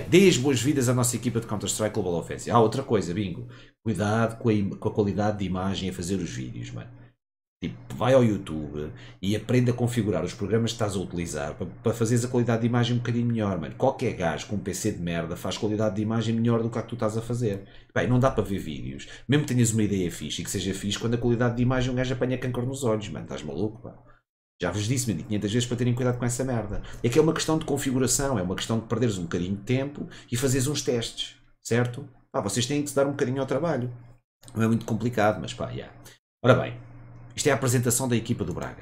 Ok, dê boas-vindas à nossa equipa de Counter-Strike Global Offensive. Ah, outra coisa, bingo. Cuidado com a, com a qualidade de imagem a fazer os vídeos, mano. Tipo, vai ao YouTube e aprende a configurar os programas que estás a utilizar para, para fazeres a qualidade de imagem um bocadinho melhor, mano. Qualquer gajo com um PC de merda faz qualidade de imagem melhor do que a que tu estás a fazer. Bem, não dá para ver vídeos. Mesmo que tenhas uma ideia fixe e que seja fixe, quando a qualidade de imagem um gajo apanha cancro nos olhos, mano. Estás maluco, mano? Já vos disse 500 vezes para terem cuidado com essa merda. É que é uma questão de configuração, é uma questão de perderes um bocadinho de tempo e fazeres uns testes, certo? Pá, vocês têm que se dar um bocadinho ao trabalho. Não é muito complicado, mas pá, já. Yeah. Ora bem, isto é a apresentação da equipa do Braga.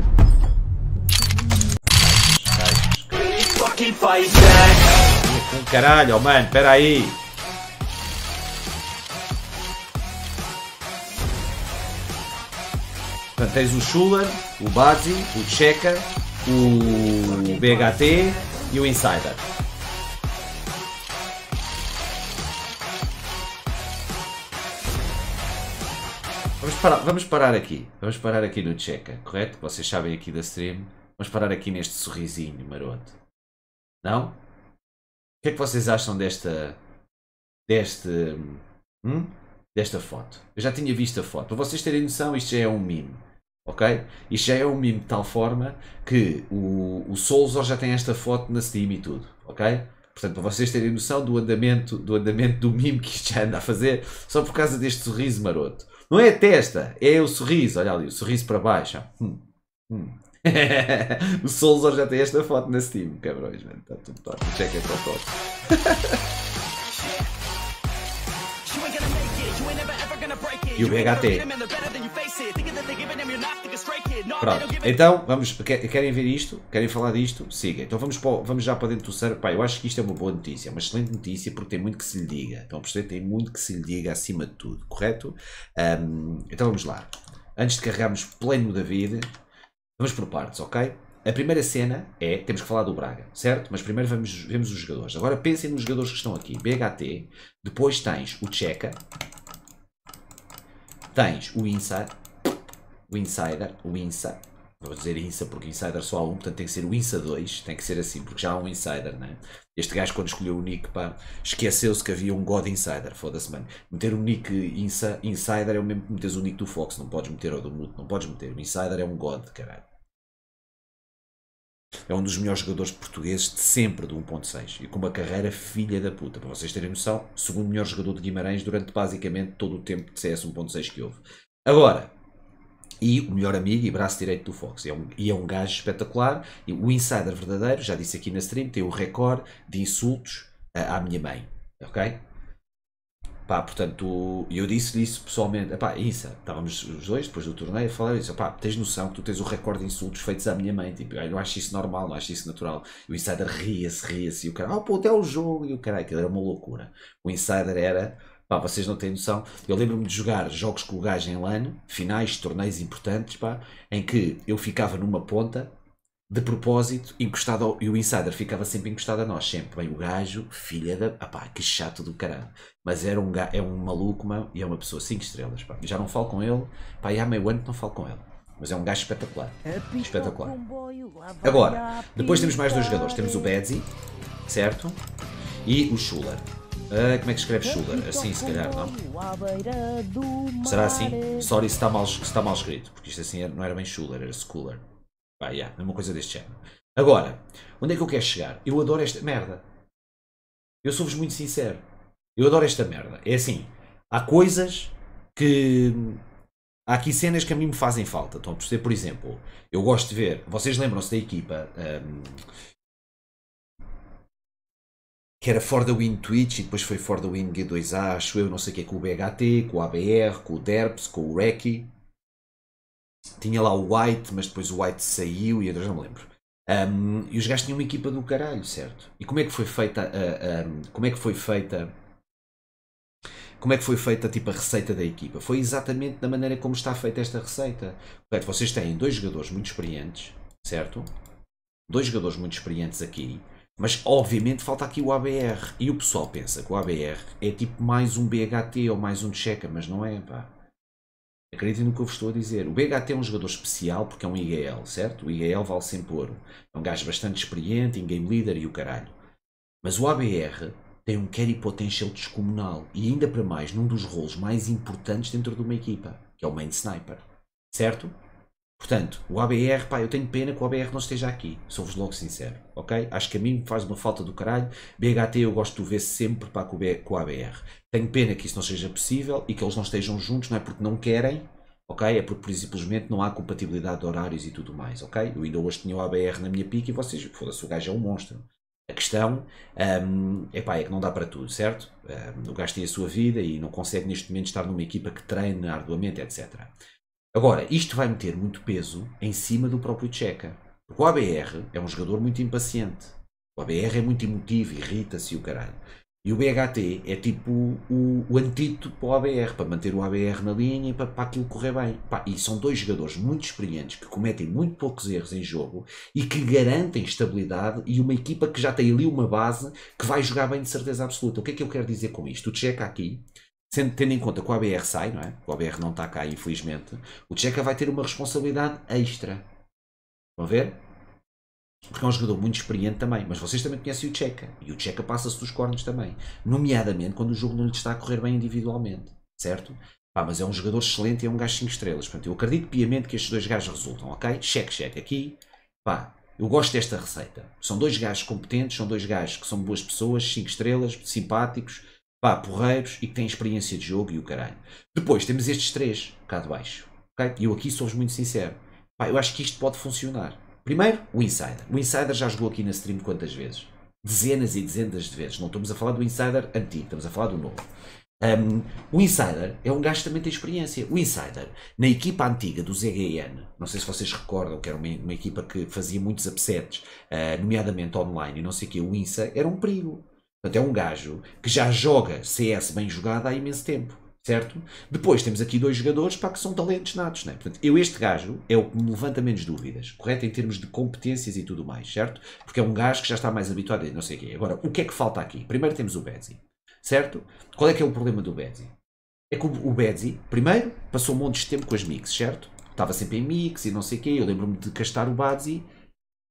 Caralho, oh mano, espera aí. Portanto, tens o Schuller, o Bazzi, o Checa, o BHT e o Insider. Vamos parar, vamos parar aqui. Vamos parar aqui no Checa, correto? Vocês sabem aqui da stream. Vamos parar aqui neste sorrisinho maroto. Não? O que é que vocês acham desta. deste. Hum? desta foto? Eu já tinha visto a foto. Para vocês terem noção, isto já é um meme ok? Isto já é um meme de tal forma que o, o Solzor já tem esta foto na Steam e tudo, ok? Portanto, para vocês terem noção do andamento do, andamento do meme que isto já anda a fazer, só por causa deste sorriso maroto. Não é a testa, é o sorriso, olha ali, o sorriso para baixo. Hum, hum. o Solzor já tem esta foto na Steam, cabrões, mano. Está tudo top. check essa foto. E o BHT. Pronto, então vamos. Querem ver isto? Querem falar disto? Siga. Então vamos, para, vamos já para dentro do server. Pai, eu acho que isto é uma boa notícia, é uma excelente notícia porque tem muito que se lhe diga. Então, por tem muito que se lhe diga acima de tudo, correto? Um, então vamos lá. Antes de carregarmos pleno da vida, vamos por partes, ok? A primeira cena é, temos que falar do Braga, certo? Mas primeiro vamos, vemos os jogadores. Agora pensem nos jogadores que estão aqui. BHT, depois tens o Checa, Tens o INSA, o Insider, o INSA, vou dizer INSA porque Insider só há um, portanto tem que ser o INSA 2, tem que ser assim, porque já há um Insider, né? Este gajo quando escolheu o nick, pá, esqueceu-se que havia um God Insider, foda-se, mano. Meter um nick insa, Insider é o mesmo que meteres o nick do Fox, não podes meter ou do Mute, não podes meter. O Insider é um God, caralho é um dos melhores jogadores portugueses de sempre do 1.6 e com uma carreira filha da puta. Para vocês terem noção, segundo melhor jogador de Guimarães durante basicamente todo o tempo de CS 1.6 que houve. Agora, e o melhor amigo e braço direito do Fox. É um, e é um gajo espetacular. E o insider verdadeiro, já disse aqui na stream, tem o recorde de insultos à minha mãe. Ok? Pá, portanto, eu disse-lhe isso pessoalmente. Pá, isso estávamos os dois depois do torneio a falar isso. Pá, tens noção que tu tens o recorde de insultos feitos à minha mãe? Tipo, eu não acho isso normal, não acho isso natural. E o Insider ria-se, ria-se. E o cara, oh, pô, até o jogo. E o cara, aquilo era uma loucura. O Insider era, pá, vocês não têm noção. Eu lembro-me de jogar jogos com o gajo em LAN, finais, torneios importantes, pá, em que eu ficava numa ponta de propósito, encostado ao, e o insider ficava sempre encostado a nós, sempre. Bem, o gajo, filha da. Apá, que chato do caralho. Mas era um, é um maluco, mano, e é uma pessoa 5 estrelas. Pá. Já não falo com ele, pá, e há meio ano que não falo com ele. Mas é um gajo espetacular. Espetacular. Agora, depois temos mais dois jogadores. Temos o Bedzi, certo? E o Schuller. Uh, como é que escreve Schuller? Assim, se calhar, não? Será assim? Sorry se está mal, se está mal escrito, porque isto assim é, não era bem Schuller, era Schuller vai ah, yeah, é uma coisa deste género. Agora, onde é que eu quero chegar? Eu adoro esta merda. Eu sou-vos muito sincero. Eu adoro esta merda. É assim, há coisas que. Há aqui cenas que a mim me fazem falta. Estão a perceber? Por exemplo, eu gosto de ver. Vocês lembram-se da equipa. Um, que era For the Win Twitch e depois foi For the Win G2A, acho eu, não sei o que é, com o BHT, com o ABR, com o DERPS, com o Recky. Tinha lá o White, mas depois o White saiu e outras não me lembro. Um, e os gajos tinham uma equipa do caralho, certo? E como é que foi feita. Uh, uh, como é que foi feita. Como é que foi feita tipo, a receita da equipa? Foi exatamente da maneira como está feita esta receita. Correto, vocês têm dois jogadores muito experientes, certo? Dois jogadores muito experientes aqui. Mas obviamente falta aqui o ABR. E o pessoal pensa que o ABR é tipo mais um BHT ou mais um Checa, mas não é, pá. Acreditem no que eu vos estou a dizer. O BHT é um jogador especial porque é um IGL, certo? O IGL vale sempre ouro. É um gajo bastante experiente, em game leader e o caralho. Mas o ABR tem um carry potential descomunal e ainda para mais num dos rolos mais importantes dentro de uma equipa, que é o main sniper, certo? Portanto, o ABR, pá, eu tenho pena que o ABR não esteja aqui, sou-vos logo sincero, ok? Acho que a mim faz uma falta do caralho. BHT eu gosto de o ver sempre pá, com, o ABR. Tenho pena que isso não seja possível e que eles não estejam juntos, não é porque não querem, ok? É porque, por simplesmente, não há compatibilidade de horários e tudo mais, ok? Eu ainda hoje tinha o ABR na minha pica e vocês, foda-se, o gajo é um monstro. A questão um, pá, é que não dá para tudo, certo? Um, o gajo tem a sua vida e não consegue neste momento estar numa equipa que treine arduamente, etc. Agora, isto vai meter muito peso em cima do próprio Checa. Porque o ABR é um jogador muito impaciente. O ABR é muito emotivo, irrita-se o caralho. E o BHT é tipo o, o antídoto para o ABR, para manter o ABR na linha e para, para aquilo correr bem. e são dois jogadores muito experientes que cometem muito poucos erros em jogo e que garantem estabilidade e uma equipa que já tem ali uma base que vai jogar bem de certeza absoluta. O que é que eu quero dizer com isto? O Checa aqui Sendo, tendo em conta que o ABR sai, não é? O ABR não está cá, infelizmente. O Tcheca vai ter uma responsabilidade extra. Vão ver? Porque é um jogador muito experiente também. Mas vocês também conhecem o Tcheca. E o Tcheca passa-se dos cornos também. Nomeadamente quando o jogo não lhe está a correr bem individualmente. Certo? Pá, mas é um jogador excelente e é um gajo 5 estrelas. Portanto, eu acredito piamente que estes dois gajos resultam, ok? Cheque, cheque aqui. Pá, eu gosto desta receita. São dois gajos competentes, são dois gajos que são boas pessoas, 5 estrelas, simpáticos, pá, porreiros e que têm experiência de jogo e o caralho. Depois temos estes três, cá de baixo. Okay? Eu aqui sou-vos muito sincero. Pá, eu acho que isto pode funcionar. Primeiro, o Insider. O Insider já jogou aqui na stream quantas vezes? Dezenas e dezenas de vezes. Não estamos a falar do Insider antigo, estamos a falar do novo. Um, o Insider é um gajo também tem experiência. O Insider, na equipa antiga do ZGN, não sei se vocês recordam que era uma, uma equipa que fazia muitos upsets, uh, nomeadamente online e não sei o que, o Insa era um perigo. Portanto, é um gajo que já joga CS bem jogado há imenso tempo, certo? Depois temos aqui dois jogadores para que são talentos natos, né? Portanto, eu este gajo é o que me levanta menos dúvidas, correto? Em termos de competências e tudo mais, certo? Porque é um gajo que já está mais habituado a não sei o quê. Agora, o que é que falta aqui? Primeiro temos o Betsy, certo? Qual é que é o problema do Betsy? É que o Betsy, primeiro, passou um monte de tempo com as mix, certo? Estava sempre em mix e não sei o quê. Eu lembro-me de castar o Badzi,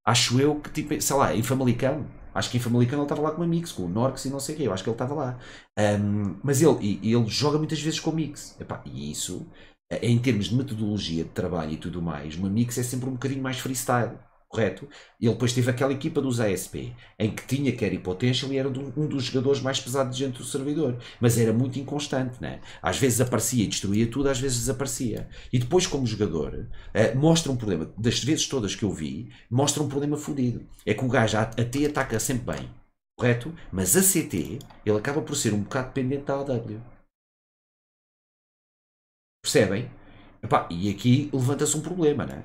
acho eu que tipo, sei lá, em Famalicão, Acho que em Famalicão ele estava lá com uma mix, com o Norx e não sei o quê. Eu acho que ele estava lá. Um, mas ele, ele joga muitas vezes com o mix. Epá, e isso, eh, em termos de metodologia de trabalho e tudo mais, uma mix é sempre um bocadinho mais freestyle correto? E ele depois teve aquela equipa dos ASP, em que tinha carry potential e era um dos jogadores mais pesados dentro do servidor, mas era muito inconstante, né? Às vezes aparecia e destruía tudo, às vezes desaparecia. E depois, como jogador, eh, mostra um problema, das vezes todas que eu vi, mostra um problema fodido. É que o gajo, a, T ataca sempre bem, correto? Mas a CT, ele acaba por ser um bocado dependente da AW. Percebem? Epá, e aqui levanta-se um problema, né?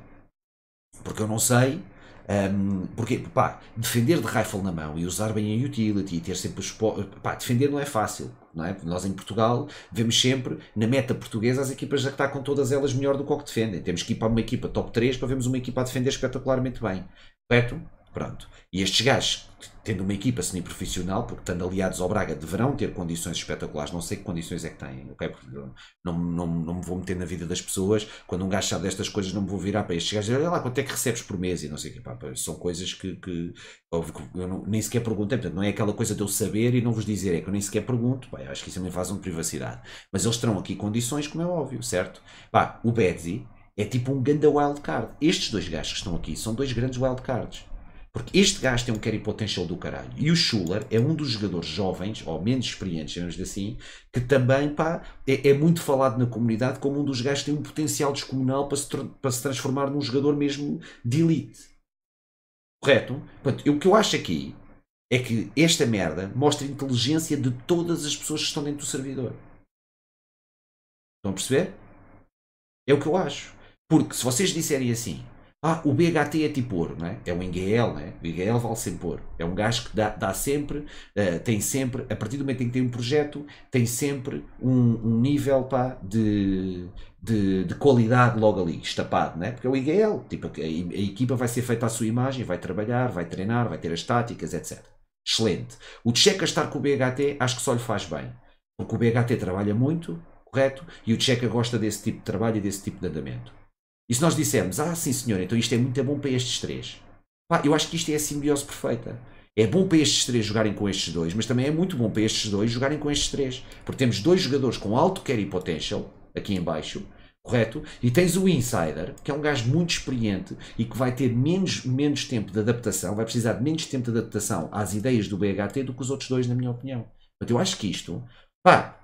Porque eu não sei um, porque, pá, defender de rifle na mão e usar bem a utility e ter sempre os. Pá, defender não é fácil, não é? Nós em Portugal vemos sempre, na meta portuguesa, as equipas já que está com todas elas melhor do que o que defendem. Temos que ir para uma equipa top 3 para vermos uma equipa a defender espetacularmente bem, correto? Pronto. E estes gajos, tendo uma equipa semi-profissional, porque estando aliados ao Braga, deverão ter condições espetaculares. Não sei que condições é que têm, ok? Porque não, não, não me vou meter na vida das pessoas. Quando um gajo sabe destas coisas, não me vou virar para estes gajos e dizer, olha lá quanto é que recebes por mês e não sei o quê. Pá, são coisas que, que, que eu não, nem sequer perguntei. Portanto, não é aquela coisa de eu saber e não vos dizer, é que eu nem sequer pergunto. Pá, acho que isso é uma invasão de privacidade. Mas eles terão aqui condições, como é óbvio, certo? Pá, o Betsy é tipo um ganda wildcard. Estes dois gajos que estão aqui são dois grandes wildcards. Porque este gajo tem um carry potential do caralho. E o Schuller é um dos jogadores jovens, ou menos experientes, vamos dizer assim, que também pá, é, é, muito falado na comunidade como um dos gajos que tem um potencial descomunal para se, para se transformar num jogador mesmo de elite. Correto? Portanto, o que eu acho aqui é que esta merda mostra a inteligência de todas as pessoas que estão dentro do servidor. Estão a perceber? É o que eu acho. Porque se vocês disserem assim, ah, o BHT é tipo ouro, não é? É um IGL, não é? O IGL vale sempre ouro. É um gajo que dá, dá sempre, uh, tem sempre, a partir do momento em que tem um projeto, tem sempre um, um nível pá, de, de, de, qualidade logo ali, estapado, não é? Porque é o IGL, tipo, a, a equipa vai ser feita à sua imagem, vai trabalhar, vai treinar, vai ter as táticas, etc. Excelente. O Tcheca estar com o BHT acho que só lhe faz bem. Porque o BHT trabalha muito, correto? E o Tcheca gosta desse tipo de trabalho e desse tipo de andamento. E se nós dissermos, ah, sim senhor, então isto é muito bom para estes três. Pá, eu acho que isto é a simbiose perfeita. É bom para estes três jogarem com estes dois, mas também é muito bom para estes dois jogarem com estes três. Porque temos dois jogadores com alto carry potential, aqui em baixo, correto? E tens o insider, que é um gajo muito experiente e que vai ter menos, menos tempo de adaptação, vai precisar de menos tempo de adaptação às ideias do BHT do que os outros dois, na minha opinião. Portanto, eu acho que isto, pá,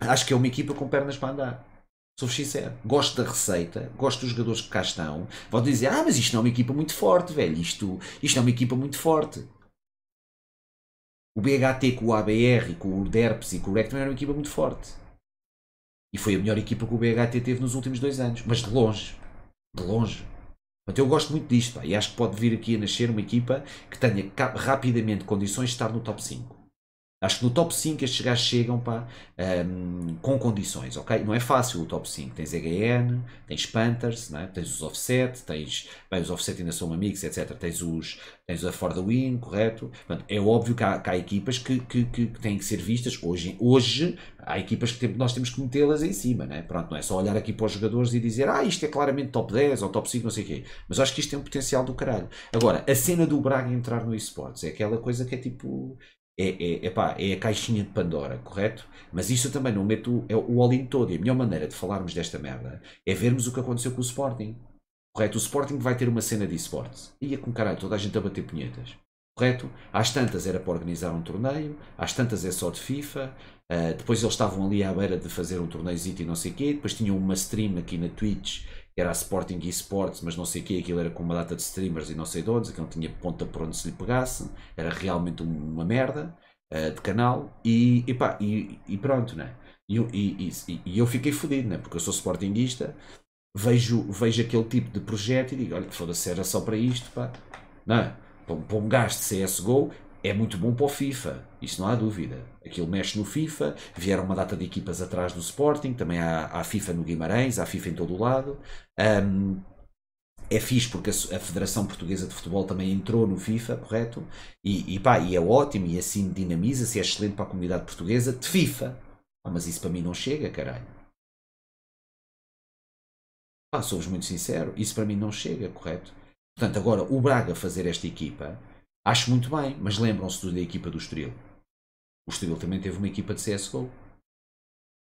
acho que é uma equipa com pernas para andar. Sou sincero. Gosto da receita, gosto dos jogadores que cá estão. Vão dizer, ah, mas isto não é uma equipa muito forte, velho. Isto, isto é uma equipa muito forte. O BHT com o ABR, com o DERPS e com o Rectum era uma equipa muito forte. E foi a melhor equipa que o BHT teve nos últimos dois anos. Mas de longe. De longe. Mas eu gosto muito disto. Pá, e acho que pode vir aqui a nascer uma equipa que tenha rapidamente condições de estar no top 5. Acho que no top 5 estes gajos chegam pá, um, com condições, ok? Não é fácil o top 5. Tens EGN, tens Panthers, é? tens os Offset, tens. Bem, os Offset ainda são mix, etc. Tens, os, tens a For the Win, correto? Portanto, é óbvio que há, que há equipas que, que, que, têm que ser vistas. Hoje, hoje há equipas que nós temos que metê-las em cima, não é? Pronto, não é só olhar aqui para os jogadores e dizer ah, isto é claramente top 10 ou top 5, não sei o quê. Mas acho que isto tem um potencial do caralho. Agora, a cena do Braga entrar no Esports é aquela coisa que é tipo é, é, epá, é a caixinha de Pandora, correto? Mas isso eu também não meto é o all-in todo. E a melhor maneira de falarmos desta merda é vermos o que aconteceu com o Sporting. Correto? O Sporting vai ter uma cena de esportes. Ia é com caralho, toda a gente a bater punhetas. Correto? Às tantas era para organizar um torneio, às tantas é só de FIFA, uh, depois eles estavam ali à beira de fazer um torneiozinho e não sei o quê, depois tinham uma stream aqui na Twitch era a Sporting Esports, mas não sei o que, aquilo era com uma data de streamers e não sei de onde, aquilo não tinha ponta por onde se lhe pegasse, era realmente uma merda uh, de canal e, e, pá, e, e pronto, né? E, e, e, e eu fiquei fodido, né? Porque eu sou Sportingista, vejo, vejo aquele tipo de projeto e digo, olha, foda-se, era só para isto, pá, não é? Para um gajo de CSGO, é muito bom para o FIFA, isso não há dúvida. Aquilo mexe no FIFA, vieram uma data de equipas atrás do Sporting, também há, há FIFA no Guimarães, há FIFA em todo o lado. Um, é fixe porque a, Federação Portuguesa de Futebol também entrou no FIFA, correto? E, e pá, e é ótimo, e assim dinamiza-se, é excelente para a comunidade portuguesa de FIFA. Ah, mas isso para mim não chega, caralho. Ah, sou-vos muito sincero, isso para mim não chega, correto? Portanto, agora o Braga fazer esta equipa Acho muito bem, mas lembram-se da equipa do Estoril. O Estoril também teve uma equipa de CSGO.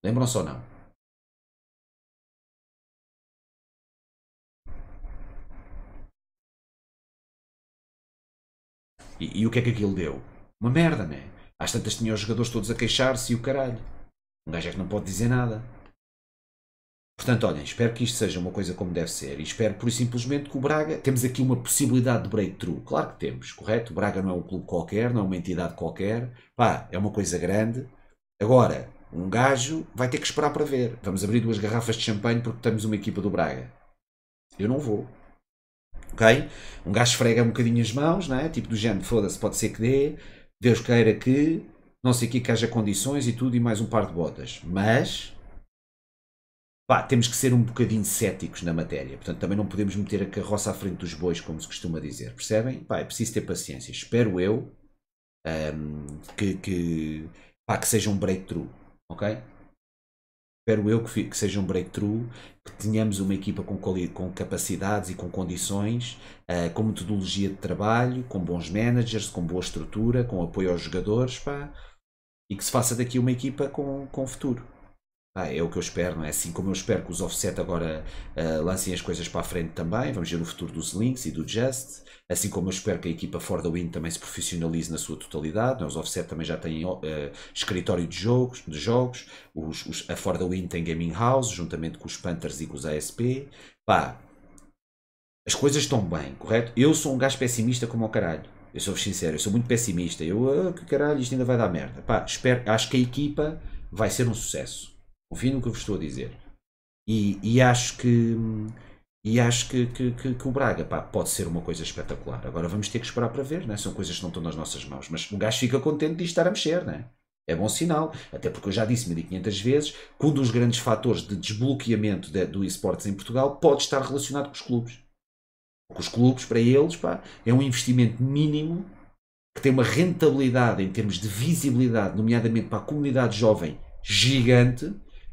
Lembram-se ou não? E, e, o que é que aquilo deu? Uma merda, né? Às tantas tinha os jogadores todos a queixar-se e o caralho. Um gajo é que não pode dizer nada. Portanto, olhem, espero que isto seja uma coisa como deve ser e espero por simplesmente que o Braga. Temos aqui uma possibilidade de breakthrough, claro que temos, correto? O Braga não é um clube qualquer, não é uma entidade qualquer, pá, é uma coisa grande. Agora, um gajo vai ter que esperar para ver. Vamos abrir duas garrafas de champanhe porque temos uma equipa do Braga. Eu não vou. Ok? Um gajo esfrega um bocadinho as mãos, né? tipo do género, foda-se, pode ser que dê, Deus queira que, não sei aqui que haja condições e tudo, e mais um par de botas. Mas pá, temos que ser um bocadinho céticos na matéria. Portanto, também não podemos meter a carroça à frente dos bois, como se costuma dizer. Percebem? Pá, é preciso ter paciência. Espero eu um, ehm, que, que, pá, que seja um breakthrough, ok? Espero eu que, que seja um breakthrough, que tenhamos uma equipa com, com capacidades e com condições, uh, com metodologia de trabalho, com bons managers, com boa estrutura, com apoio aos jogadores, pá, e que se faça daqui uma equipa com, com futuro. Ah, é o que eu espero, não é? Assim como eu espero que os offset agora uh, lancem as coisas para a frente também, vamos ver no futuro dos Links e do Just, assim como eu espero que a equipa For the Win também se profissionalize na sua totalidade, é? os offset também já têm uh, escritório de jogos, de jogos os, os, a For the Win tem Gaming House, juntamente com os Panthers e com os ASP, pá, as coisas estão bem, correto? Eu sou um gajo pessimista como ao caralho, eu sou sincero, eu sou muito pessimista, eu, ah, que caralho, isto ainda vai dar merda, pá, espero, acho que a equipa vai ser um sucesso Confio no que eu vos estou a dizer. E, e acho que. E acho que, que, que, que o Braga pá, pode ser uma coisa espetacular. Agora vamos ter que esperar para ver, né? são coisas que não estão nas nossas mãos. Mas o gajo fica contente de estar a mexer, né? é bom sinal. Até porque eu já disse 1500 vezes que um dos grandes fatores de desbloqueamento de, do esportes em Portugal pode estar relacionado com os clubes. Porque os clubes, para eles, pá, é um investimento mínimo que tem uma rentabilidade em termos de visibilidade, nomeadamente para a comunidade jovem, gigante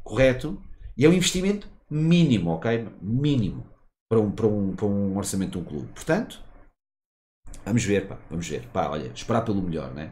correto? E é um investimento mínimo, ok? Mínimo para um, para um, para um orçamento de um clube. Portanto, vamos ver, pá, vamos ver. Pá, olha, esperar pelo melhor, né?